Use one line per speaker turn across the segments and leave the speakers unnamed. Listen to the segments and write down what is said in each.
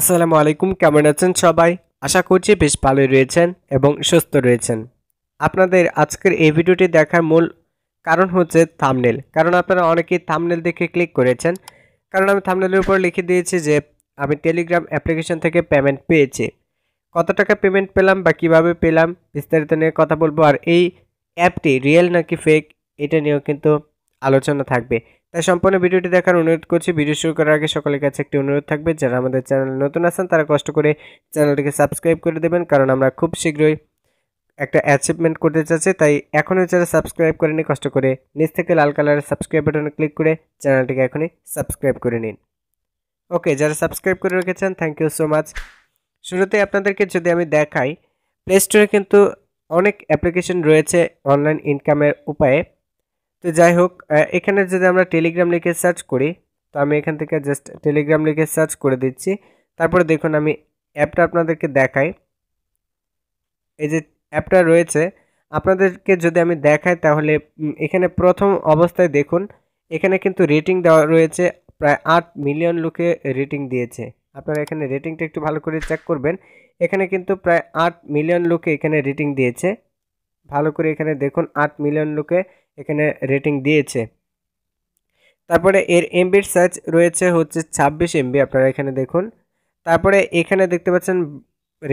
আসসালামু আলাইকুম কেমন আছেন সবাই আশা করছি বেশ ভালোই রয়েছেন এবং সুস্থ রয়েছেন আপনাদের আজকের এই ভিডিওটি দেখার মূল কারণ হচ্ছে থামনেল কারণ আপনারা অনেকেই থামনেল দেখে ক্লিক করেছেন কারণ আমি থামনেলের উপর লিখে দিয়েছি যে আমি টেলিগ্রাম অ্যাপ্লিকেশন থেকে পেমেন্ট পেয়েছি কত টাকা পেমেন্ট পেলাম বা কিভাবে পেলাম বিস্তারিত নিয়ে কথা বলবো আর এই অ্যাপটি রিয়েল নাকি ফেক এটা নিয়েও কিন্তু আলোচনা থাকবে তাই সম্পূর্ণ ভিডিওটি দেখার অনুরোধ করছি ভিডিও শুরু করার আগে সকলের কাছে একটি অনুরোধ থাকবে যারা আমাদের চ্যানেলে নতুন আছেন তারা কষ্ট করে চ্যানেলটিকে সাবস্ক্রাইব করে দেবেন কারণ আমরা খুব শীঘ্রই একটা অ্যাচিভমেন্ট করতে চাচ্ছি তাই এখনও যারা সাবস্ক্রাইব করেনি কষ্ট করে নিচ থেকে লাল কালারের সাবস্ক্রাইব বাটনে ক্লিক করে চ্যানেলটিকে এখনই সাবস্ক্রাইব করে নিন ওকে যারা সাবস্ক্রাইব করে রেখেছেন থ্যাংক ইউ সো মাচ শুরুতে আপনাদেরকে যদি আমি দেখাই প্লে স্টোরে কিন্তু অনেক অ্যাপ্লিকেশন রয়েছে অনলাইন ইনকামের উপায়ে তো যাই হোক এখানে যদি আমরা টেলিগ্রাম লিখে সার্চ করি তো আমি এখান থেকে জাস্ট টেলিগ্রাম লিখে সার্চ করে দিচ্ছি তারপরে দেখুন আমি অ্যাপটা আপনাদেরকে দেখাই এই যে অ্যাপটা রয়েছে আপনাদেরকে যদি আমি দেখাই তাহলে এখানে প্রথম অবস্থায় দেখুন এখানে কিন্তু রেটিং দেওয়া রয়েছে প্রায় আট মিলিয়ন লোকে রেটিং দিয়েছে আপনারা এখানে রেটিংটা একটু ভালো করে চেক করবেন এখানে কিন্তু প্রায় আট মিলিয়ন লোকে এখানে রেটিং দিয়েছে ভালো করে এখানে দেখুন আট মিলিয়ন লোকে এখানে রেটিং দিয়েছে তারপরে এর এমবির সাইজ রয়েছে হচ্ছে ছাব্বিশ এমবি আপনারা এখানে দেখুন তারপরে এখানে দেখতে পাচ্ছেন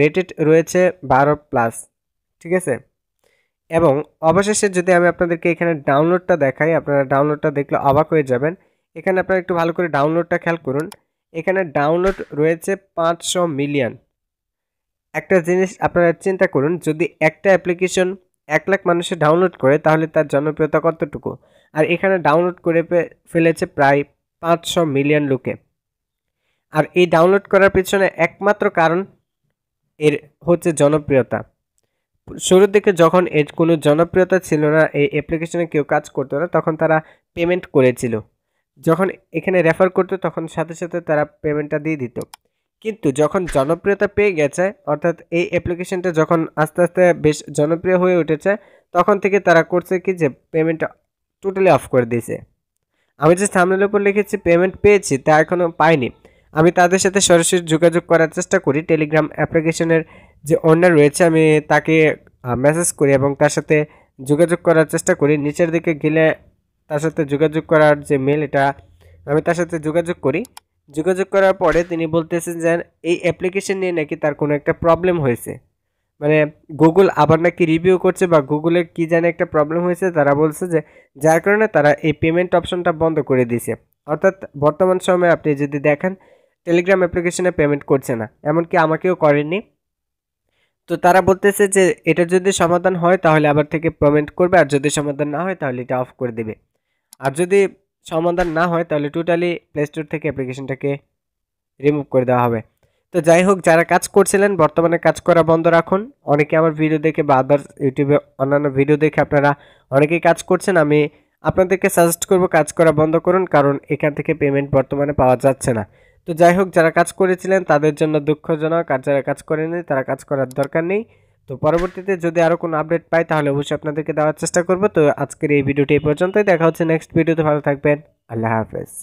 রেটেড রয়েছে বারো প্লাস ঠিক আছে এবং অবশেষে যদি আমি আপনাদেরকে এখানে ডাউনলোডটা দেখাই আপনারা ডাউনলোডটা দেখলে অবাক হয়ে যাবেন এখানে আপনারা একটু ভালো করে ডাউনলোডটা খেয়াল করুন এখানে ডাউনলোড রয়েছে পাঁচশো মিলিয়ন একটা জিনিস আপনারা চিন্তা করুন যদি একটা অ্যাপ্লিকেশন এক লাখ মানুষে ডাউনলোড করে তাহলে তার জনপ্রিয়তা কতটুকু আর এখানে ডাউনলোড করে ফেলেছে প্রায় পাঁচশো মিলিয়ন লোকে আর এই ডাউনলোড করার পেছনে একমাত্র কারণ এর হচ্ছে জনপ্রিয়তা শুরুর দিকে যখন এর কোনো জনপ্রিয়তা ছিল না এই অ্যাপ্লিকেশনে কেউ কাজ করতো না তখন তারা পেমেন্ট করেছিল যখন এখানে রেফার করতো তখন সাথে সাথে তারা পেমেন্টটা দিয়ে দিত কিন্তু যখন জনপ্রিয়তা পেয়ে গেছে অর্থাৎ এই অ্যাপ্লিকেশনটা যখন আস্তে আস্তে বেশ জনপ্রিয় হয়ে উঠেছে তখন থেকে তারা করছে কি যে পেমেন্টটা টোটালি অফ করে দিয়েছে আমি যে সামনের উপর লিখেছি পেমেন্ট পেয়েছি তা এখনও পাইনি আমি তাদের সাথে সরাসরি যোগাযোগ করার চেষ্টা করি টেলিগ্রাম অ্যাপ্লিকেশনের যে ওনার রয়েছে আমি তাকে মেসেজ করি এবং তার সাথে যোগাযোগ করার চেষ্টা করি নিচের দিকে গেলে তার সাথে যোগাযোগ করার যে মেল এটা আমি তার সাথে যোগাযোগ করি যোগাযোগ করার পরে তিনি বলতেছেন যে এই অ্যাপ্লিকেশন নিয়ে নাকি তার কোনো একটা প্রবলেম হয়েছে মানে গুগল আবার নাকি রিভিউ করছে বা গুগলের কী জানে একটা প্রবলেম হয়েছে তারা বলছে যে যার কারণে তারা এই পেমেন্ট অপশনটা বন্ধ করে দিয়েছে অর্থাৎ বর্তমান সময়ে আপনি যদি দেখেন টেলিগ্রাম অ্যাপ্লিকেশনে পেমেন্ট করছে না এমনকি আমাকেও করেনি তো তারা বলতেছে যে এটা যদি সমাধান হয় তাহলে আবার থেকে পেমেন্ট করবে আর যদি সমাধান না হয় তাহলে এটা অফ করে দেবে আর যদি সমাধান না হয় তাহলে টোটালি প্লে স্টোর থেকে অ্যাপ্লিকেশনটাকে রিমুভ করে দেওয়া হবে তো যাই হোক যারা কাজ করছিলেন বর্তমানে কাজ করা বন্ধ রাখুন অনেকে আমার ভিডিও দেখে বা আদার্স ইউটিউবে অন্যান্য ভিডিও দেখে আপনারা অনেকেই কাজ করছেন আমি আপনাদেরকে সাজেস্ট করব কাজ করা বন্ধ করুন কারণ এখান থেকে পেমেন্ট বর্তমানে পাওয়া যাচ্ছে না তো যাই হোক যারা কাজ করেছিলেন তাদের জন্য দুঃখজনক আর যারা কাজ করেনি তারা কাজ করার দরকার নেই তো পরবর্তীতে যদি আরও কোনো আপডেট পাই তাহলে অবশ্যই আপনাদেরকে দেওয়ার চেষ্টা করবো তো আজকের এই ভিডিওটি এই পর্যন্তই দেখা হচ্ছে নেক্সট ভিডিওতে ভালো থাকবেন আল্লাহ হাফেজ